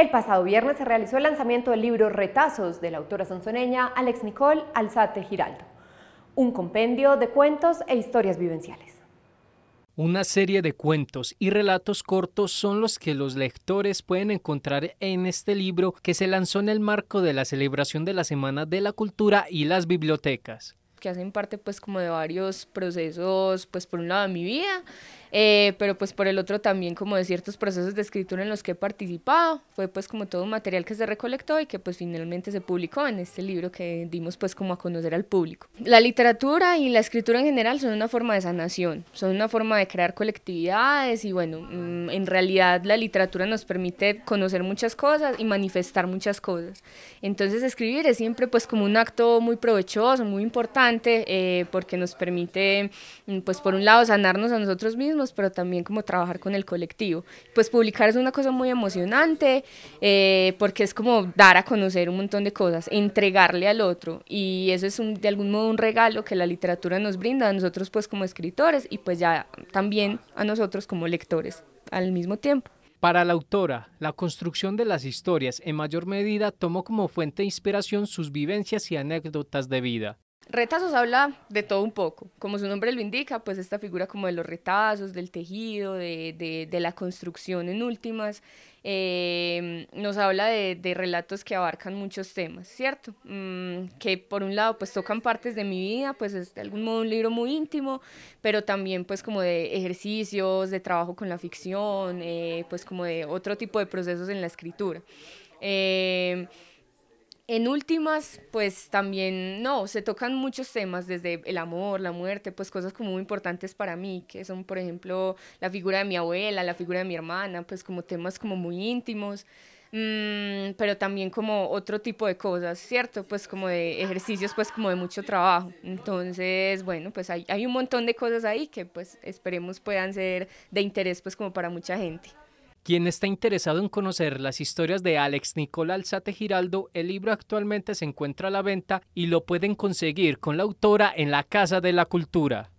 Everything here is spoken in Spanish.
El pasado viernes se realizó el lanzamiento del libro Retazos de la autora sanzoneña Alex Nicole Alzate Giraldo, un compendio de cuentos e historias vivenciales. Una serie de cuentos y relatos cortos son los que los lectores pueden encontrar en este libro que se lanzó en el marco de la celebración de la Semana de la Cultura y las Bibliotecas que hacen parte pues como de varios procesos, pues por un lado de mi vida, eh, pero pues por el otro también como de ciertos procesos de escritura en los que he participado. Fue pues como todo un material que se recolectó y que pues finalmente se publicó en este libro que dimos pues como a conocer al público. La literatura y la escritura en general son una forma de sanación, son una forma de crear colectividades y bueno, mm, en realidad la literatura nos permite conocer muchas cosas y manifestar muchas cosas. Entonces escribir es siempre pues como un acto muy provechoso, muy importante eh, porque nos permite, mm, pues por un lado, sanarnos a nosotros mismos, pero también como trabajar con el colectivo. Pues publicar es una cosa muy emocionante eh, porque es como dar a conocer un montón de cosas, entregarle al otro y eso es de algún modo un regalo que la literatura nos brinda a nosotros pues como escritores y pues ya también a nosotros como lectores al mismo tiempo. Para la autora, la construcción de las historias en mayor medida tomó como fuente de inspiración sus vivencias y anécdotas de vida. Retazos habla de todo un poco, como su nombre lo indica, pues esta figura como de los retazos, del tejido, de, la construcción en últimas, em, nos habla de, relatos que abarcan muchos temas, ¿cierto? Mm, que por un lado pues tocan partes de mi vida, pues es de algún modo un libro muy íntimo, pero también pues como de ejercicios, de trabajo con la ficción, eh, pues como de otro tipo de procesos en la escritura. Em, en últimas, pues también, no, se tocan muchos temas, desde el amor, la muerte, pues cosas como muy importantes para mí, que son, por ejemplo, la figura de mi abuela, la figura de mi hermana, pues como temas como muy íntimos, mm, pero también como otro tipo de cosas, ¿cierto? Pues como de ejercicios, pues como de mucho trabajo. Entonces, bueno, pues hay, hay un montón de cosas ahí que pues esperemos puedan ser de interés, pues como para mucha gente. Quien está interesado en conocer las historias de Alex Nicolás Alzate Giraldo, el libro actualmente se encuentra a la venta y lo pueden conseguir con la autora en la Casa de la Cultura.